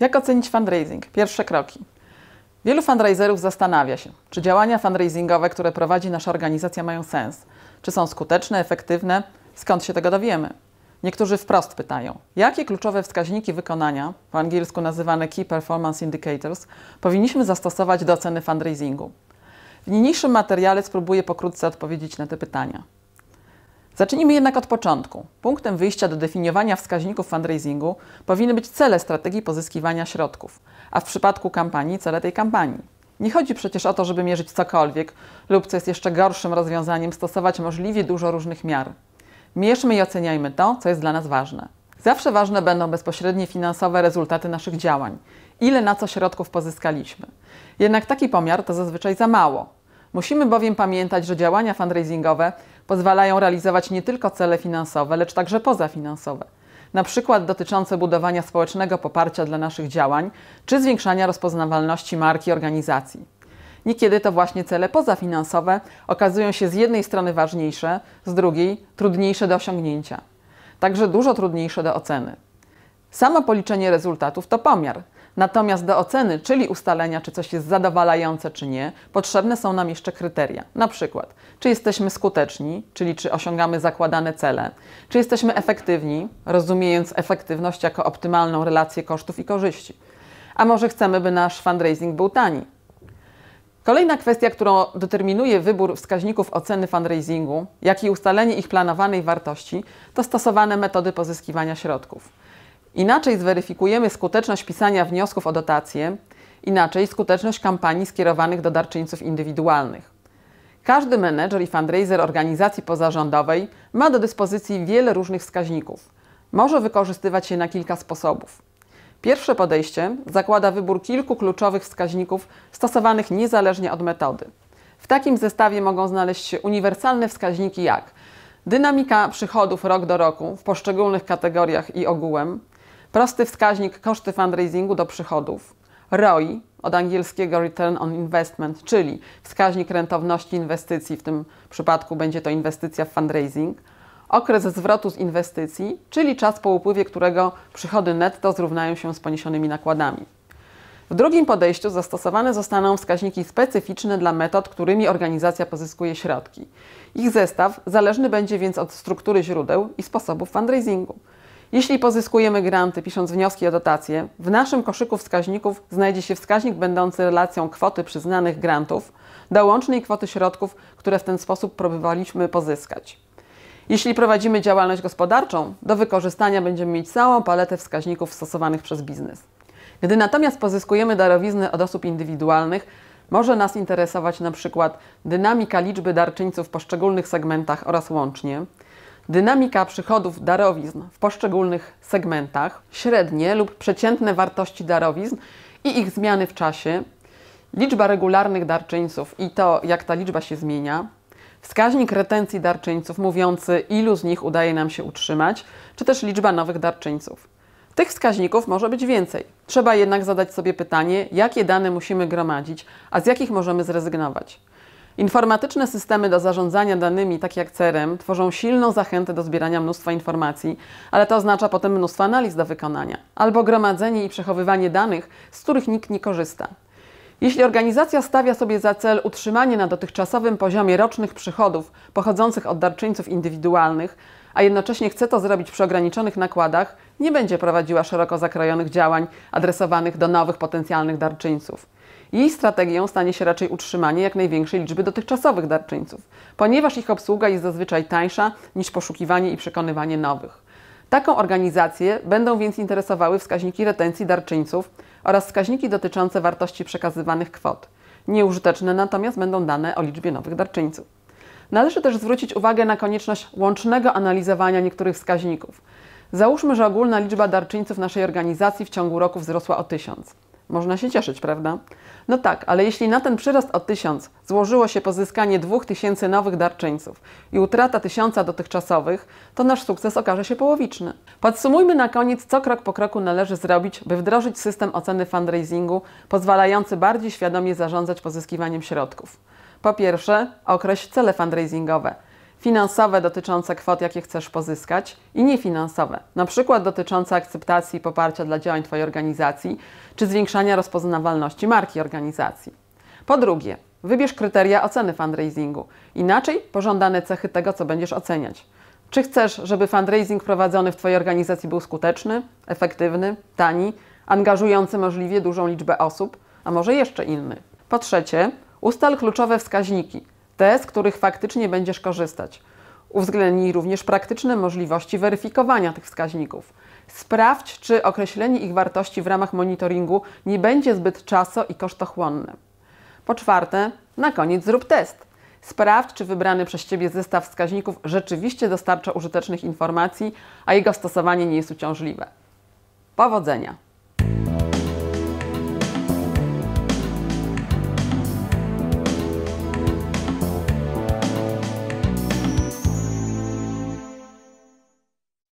Jak ocenić fundraising? Pierwsze kroki. Wielu fundraiserów zastanawia się, czy działania fundraisingowe, które prowadzi nasza organizacja, mają sens, czy są skuteczne, efektywne, skąd się tego dowiemy. Niektórzy wprost pytają, jakie kluczowe wskaźniki wykonania, po angielsku nazywane Key Performance Indicators, powinniśmy zastosować do oceny fundraisingu. W niniejszym materiale spróbuję pokrótce odpowiedzieć na te pytania. Zacznijmy jednak od początku. Punktem wyjścia do definiowania wskaźników fundraisingu powinny być cele strategii pozyskiwania środków, a w przypadku kampanii cele tej kampanii. Nie chodzi przecież o to, żeby mierzyć cokolwiek lub, co jest jeszcze gorszym rozwiązaniem, stosować możliwie dużo różnych miar. Mierzmy i oceniajmy to, co jest dla nas ważne. Zawsze ważne będą bezpośrednie finansowe rezultaty naszych działań, ile na co środków pozyskaliśmy. Jednak taki pomiar to zazwyczaj za mało. Musimy bowiem pamiętać, że działania fundraisingowe pozwalają realizować nie tylko cele finansowe, lecz także pozafinansowe, na przykład dotyczące budowania społecznego poparcia dla naszych działań czy zwiększania rozpoznawalności marki organizacji. Niekiedy to właśnie cele pozafinansowe okazują się z jednej strony ważniejsze, z drugiej trudniejsze do osiągnięcia, także dużo trudniejsze do oceny. Samo policzenie rezultatów to pomiar, Natomiast do oceny, czyli ustalenia, czy coś jest zadowalające, czy nie, potrzebne są nam jeszcze kryteria. Na przykład, czy jesteśmy skuteczni, czyli czy osiągamy zakładane cele, czy jesteśmy efektywni, rozumiejąc efektywność jako optymalną relację kosztów i korzyści. A może chcemy, by nasz fundraising był tani? Kolejna kwestia, którą determinuje wybór wskaźników oceny fundraisingu, jak i ustalenie ich planowanej wartości, to stosowane metody pozyskiwania środków. Inaczej zweryfikujemy skuteczność pisania wniosków o dotacje, inaczej skuteczność kampanii skierowanych do darczyńców indywidualnych. Każdy menedżer i fundraiser organizacji pozarządowej ma do dyspozycji wiele różnych wskaźników. Może wykorzystywać je na kilka sposobów. Pierwsze podejście zakłada wybór kilku kluczowych wskaźników stosowanych niezależnie od metody. W takim zestawie mogą znaleźć się uniwersalne wskaźniki jak dynamika przychodów rok do roku w poszczególnych kategoriach i ogółem, Prosty wskaźnik koszty fundraisingu do przychodów. ROI od angielskiego Return on Investment, czyli wskaźnik rentowności inwestycji, w tym przypadku będzie to inwestycja w fundraising. Okres zwrotu z inwestycji, czyli czas po upływie którego przychody netto zrównają się z poniesionymi nakładami. W drugim podejściu zastosowane zostaną wskaźniki specyficzne dla metod, którymi organizacja pozyskuje środki. Ich zestaw zależny będzie więc od struktury źródeł i sposobów fundraisingu. Jeśli pozyskujemy granty pisząc wnioski o dotacje, w naszym koszyku wskaźników znajdzie się wskaźnik będący relacją kwoty przyznanych grantów do łącznej kwoty środków, które w ten sposób próbowaliśmy pozyskać. Jeśli prowadzimy działalność gospodarczą, do wykorzystania będziemy mieć całą paletę wskaźników stosowanych przez biznes. Gdy natomiast pozyskujemy darowizny od osób indywidualnych, może nas interesować na przykład dynamika liczby darczyńców w poszczególnych segmentach oraz łącznie, dynamika przychodów darowizn w poszczególnych segmentach, średnie lub przeciętne wartości darowizn i ich zmiany w czasie, liczba regularnych darczyńców i to, jak ta liczba się zmienia, wskaźnik retencji darczyńców mówiący, ilu z nich udaje nam się utrzymać, czy też liczba nowych darczyńców. Tych wskaźników może być więcej. Trzeba jednak zadać sobie pytanie, jakie dane musimy gromadzić, a z jakich możemy zrezygnować. Informatyczne systemy do zarządzania danymi, takie jak CRM, tworzą silną zachętę do zbierania mnóstwa informacji, ale to oznacza potem mnóstwo analiz do wykonania, albo gromadzenie i przechowywanie danych, z których nikt nie korzysta. Jeśli organizacja stawia sobie za cel utrzymanie na dotychczasowym poziomie rocznych przychodów pochodzących od darczyńców indywidualnych, a jednocześnie chce to zrobić przy ograniczonych nakładach, nie będzie prowadziła szeroko zakrojonych działań adresowanych do nowych potencjalnych darczyńców. Jej strategią stanie się raczej utrzymanie jak największej liczby dotychczasowych darczyńców, ponieważ ich obsługa jest zazwyczaj tańsza niż poszukiwanie i przekonywanie nowych. Taką organizację będą więc interesowały wskaźniki retencji darczyńców oraz wskaźniki dotyczące wartości przekazywanych kwot. Nieużyteczne natomiast będą dane o liczbie nowych darczyńców. Należy też zwrócić uwagę na konieczność łącznego analizowania niektórych wskaźników. Załóżmy, że ogólna liczba darczyńców naszej organizacji w ciągu roku wzrosła o 1000. Można się cieszyć, prawda? No tak, ale jeśli na ten przyrost o 1000 złożyło się pozyskanie 2000 nowych darczyńców i utrata 1000 dotychczasowych, to nasz sukces okaże się połowiczny. Podsumujmy na koniec, co krok po kroku należy zrobić, by wdrożyć system oceny fundraisingu, pozwalający bardziej świadomie zarządzać pozyskiwaniem środków. Po pierwsze, określ cele fundraisingowe. Finansowe dotyczące kwot, jakie chcesz pozyskać i niefinansowe, na przykład dotyczące akceptacji i poparcia dla działań Twojej organizacji czy zwiększania rozpoznawalności marki organizacji. Po drugie, wybierz kryteria oceny fundraisingu, inaczej pożądane cechy tego, co będziesz oceniać. Czy chcesz, żeby fundraising prowadzony w Twojej organizacji był skuteczny, efektywny, tani, angażujący możliwie dużą liczbę osób, a może jeszcze inny? Po trzecie, Ustal kluczowe wskaźniki, te, z których faktycznie będziesz korzystać. Uwzględnij również praktyczne możliwości weryfikowania tych wskaźników. Sprawdź, czy określenie ich wartości w ramach monitoringu nie będzie zbyt czaso i kosztochłonne. Po czwarte, na koniec zrób test. Sprawdź, czy wybrany przez Ciebie zestaw wskaźników rzeczywiście dostarcza użytecznych informacji, a jego stosowanie nie jest uciążliwe. Powodzenia!